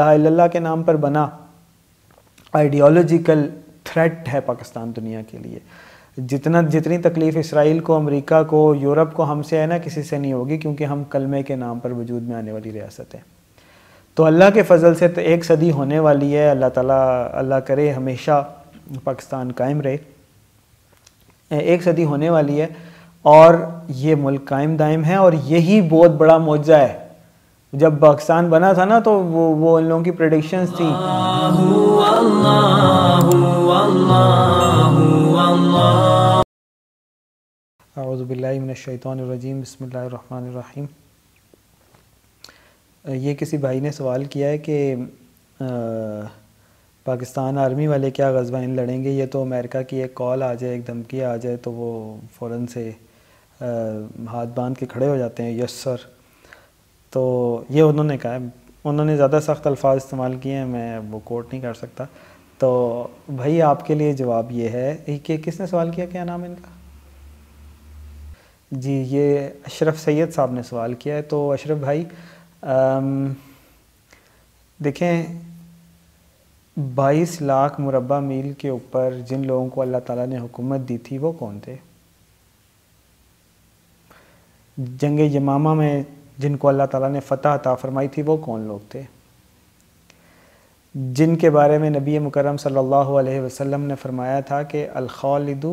अल्लाह के नाम पर बना आइडियोलॉजिकल थ्रेट है पाकिस्तान दुनिया के लिए जितना जितनी तकलीफ़ इसराइल को अमेरिका को यूरोप को हमसे है ना किसी से नहीं होगी क्योंकि हम कलमे के नाम पर वजूद में आने वाली रियासत है तो अल्लाह के फजल से तो एक सदी होने वाली है अल्लाह ताला अल्लाह करे हमेशा पाकिस्तान कायम रहे एक सदी होने वाली है और ये मुल्क कायम दायम है और यही बहुत बड़ा मुआवजा है जब पाकिस्तान बना था ना तो वो वो इन लोगों की प्रडिक्शंस थी अज़बिल्लाशैतरजीम बसमीम ये किसी भाई ने सवाल किया है कि पाकिस्तान आर्मी वाले क्या गजबाइन लड़ेंगे ये तो अमेरिका की एक कॉल आ जाए एक धमकी आ जाए तो वो फ़ौर से आ, हाथ बांध के खड़े हो जाते हैं यस सर तो ये उन्होंने कहा है उन्होंने ज़्यादा सख्त अल्फाज इस्तेमाल किए हैं मैं वो कोट नहीं कर सकता तो भाई आपके लिए जवाब ये है कि किसने सवाल किया क्या नाम इनका जी ये अशरफ सैयद साहब ने सवाल किया है तो अशरफ भाई देखें 22 लाख मुरबा मील के ऊपर जिन लोगों को अल्लाह ताला ने हुकूमत दी थी वो कौन थे जंग यमामा में जिनको अल्लाह ताला ने फ़तह अता फरमाई थी वो कौन लोग थे जिनके बारे में नबी मुकरम सल्लल्लाहु अलैहि वसल्लम ने फरमाया था कि अलखौलदू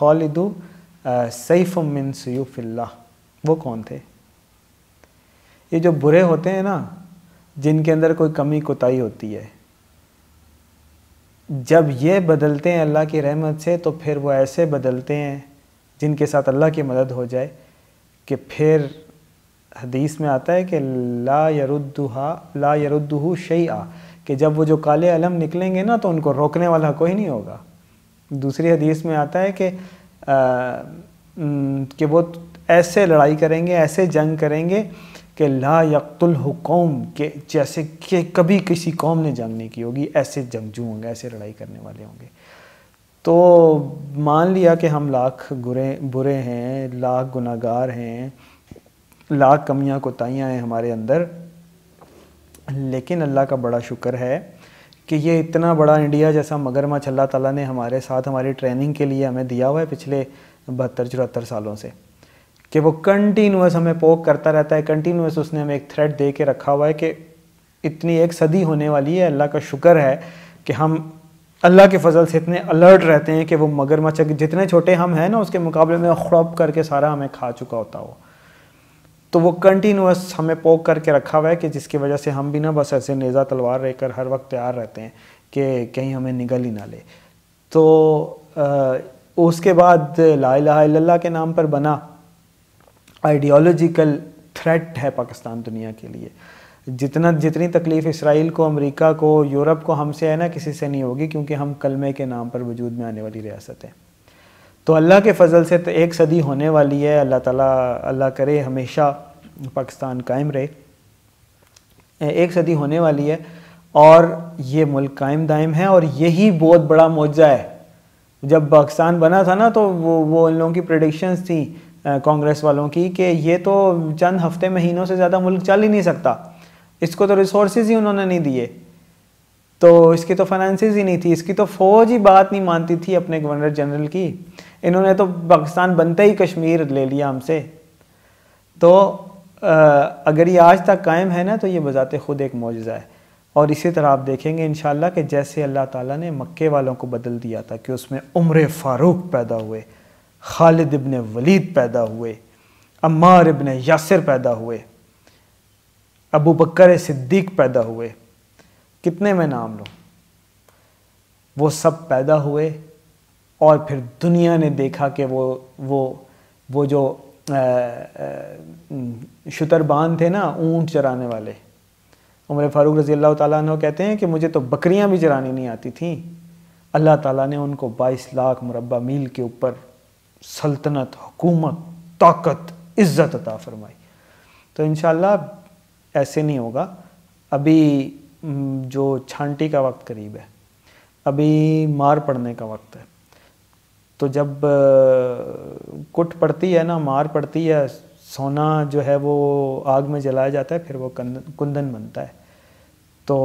खौलदू सैफ़मिन सयूफ़िल्ला वो कौन थे ये जो बुरे होते हैं ना जिनके अंदर कोई कमी कोताही होती है जब ये बदलते हैं अल्लाह की रहमत से तो फिर वो ऐसे बदलते हैं जिनके साथ अल्लाह की मदद हो जाए कि फिर हदीस में आता है कि ला यरुद्दुहा ला यरुद्दुहु शैआ कि जब वो जो काले अलम निकलेंगे ना तो उनको रोकने वाला कोई नहीं होगा दूसरी हदीस में आता है कि कि वो ऐसे लड़ाई करेंगे ऐसे जंग करेंगे कि ला यकतुल हुकौम के जैसे कि कभी किसी कौम ने जंग नहीं की होगी ऐसे जंगजू होंगे ऐसे लड़ाई करने वाले होंगे तो मान लिया कि हम लाख बुरे बुरे हैं लाख गुनागार हैं लाख कमियां कोताहियाँ हैं हमारे अंदर लेकिन अल्लाह का बड़ा शुक्र है कि ये इतना बड़ा इंडिया जैसा मगरमच्छ अल्लाह ताला ने हमारे साथ हमारी ट्रेनिंग के लिए हमें दिया हुआ है पिछले बहत्तर चौहत्तर सालों से कि वो कंटिन्यूस हमें पोक करता रहता है कंटिन्यूस उसने हमें एक थ्रेड दे के रखा हुआ है कि इतनी एक सदी होने वाली है अल्लाह का शुक्र है कि हम अल्लाह के फजल से इतने अलर्ट रहते हैं कि वो मगरमच्छ जितने छोटे हम हैं ना उसके मुकाबले में खड़प करके सारा हमें खा चुका होता हो तो वो कंटिन्यूस हमें पोक करके रखा हुआ है कि जिसकी वजह से हम भी ना बस ऐसे नेज़ा तलवार रहकर हर वक्त तैयार रहते हैं कि कहीं हमें निगल ही ना ले तो आ, उसके बाद ला लाला के नाम पर बना आइडियोलॉजिकल थ्रेट है पाकिस्तान दुनिया के लिए जितना जितनी तकलीफ़ इसराइल को अमेरिका को यूरोप को हमसे है ना किसी से नहीं होगी क्योंकि हम कलमे के नाम पर वजूद में आने वाली रियासत हैं तो अल्लाह के फ़ज़ल से तो एक सदी होने वाली है अल्लाह ताला अल्लाह करे हमेशा पाकिस्तान कायम रहे एक सदी होने वाली है और ये मुल्क कायम दायम है और यही बहुत बड़ा मुआवजा है जब पाकिस्तान बना था ना तो वो वो उन लोगों की प्रडिक्शंस थी कांग्रेस वालों की कि ये तो चंद हफ्ते महीनों से ज़्यादा मुल्क चल ही नहीं सकता इसको तो रिसोर्स ही उन्होंने नहीं दिए तो इसकी तो फाइनेंसिस ही नहीं थी इसकी तो फ़ौज ही बात नहीं मानती थी अपने गवर्नर जनरल की इन्होंने तो पाकिस्तान बनते ही कश्मीर ले लिया हमसे तो अगर ये आज तक कायम है ना तो ये बज़ात ख़ुद एक मौजा है और इसी तरह आप देखेंगे इन कि जैसे अल्लाह ताला ने मक्के वालों को बदल दिया था कि उसमें उम्र फ़ारूक पैदा हुए खालिद इबन वलीद पैदा हुए अम्मार इबन यासर पैदा हुए अबू बकर सिद्दीक पैदा हुए कितने में नाम लो वो सब पैदा हुए और फिर दुनिया ने देखा कि वो वो वो जो शुतरबान थे ना ऊँट चराने वाले उम्र फ़ारूक रज़ी अल्लाह ताली कहते हैं कि मुझे तो बकरियां भी चरानी नहीं आती थी अल्लाह ताला ने उनको 22 लाख मुरबा मील के ऊपर सल्तनत हुकूमत ताकत इज़्ज़त अता फरमाई तो इन ऐसे नहीं होगा अभी जो छांटी का वक्त करीब है अभी मार पड़ने का वक्त है तो जब कुट पड़ती है ना मार पड़ती है सोना जो है वो आग में जलाया जाता है फिर वो कुंदन बनता है तो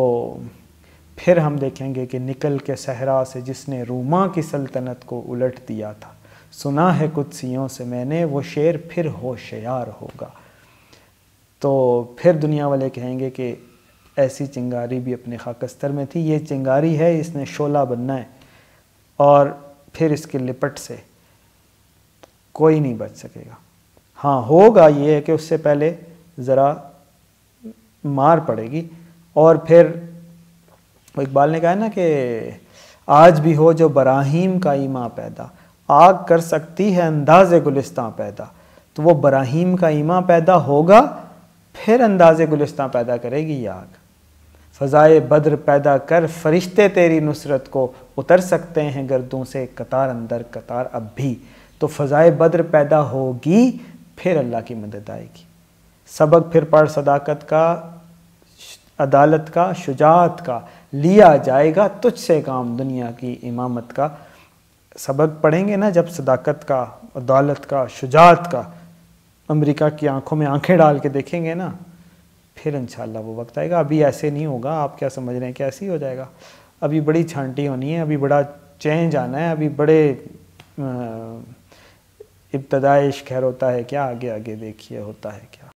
फिर हम देखेंगे कि निकल के सहरा से जिसने रूमा की सल्तनत को उलट दिया था सुना है कुछ कुदसियों से मैंने वो शेर फिर होशियार होगा तो फिर दुनिया वाले कहेंगे कि ऐसी चिंगारी भी अपने खाकस्तर में थी ये चिंगारी है इसने शोला बनना है और फिर इसके लिपट से कोई नहीं बच सकेगा हाँ होगा ये है कि उससे पहले ज़रा मार पड़ेगी और फिर इकबाल ने कहा ना कि आज भी हो जो बराहीम का ईमा पैदा आग कर सकती है अंदाज गुलिस्तां पैदा तो वो बराहीम का ईमा पैदा होगा फिर अंदाज गुलिस्तां पैदा करेगी आग फ़ज़ाए बद्र पैदा कर फरिश्ते तेरी नुसरत को उतर सकते हैं गर्दों से कतार अंदर कतार अब भी तो फ़ज़ाए बद्र पैदा होगी फिर अल्लाह की मदद आएगी सबक फिर पढ़ सदाकत का अदालत का शुजात का लिया जाएगा तुझसे काम दुनिया की इमामत का सबक पढ़ेंगे ना जब सदाकत का अदालत का शुजात का अमेरिका की आंखों में आंखें डाल के देखेंगे ना फिर इन वो वक्त आएगा अभी ऐसे नहीं होगा आप क्या समझ रहे हैं कि ऐसे ही हो जाएगा अभी बड़ी छांटी होनी है अभी बड़ा चेंज आना है अभी बड़े इब्तदाइश खैर होता है क्या आगे आगे देखिए होता है क्या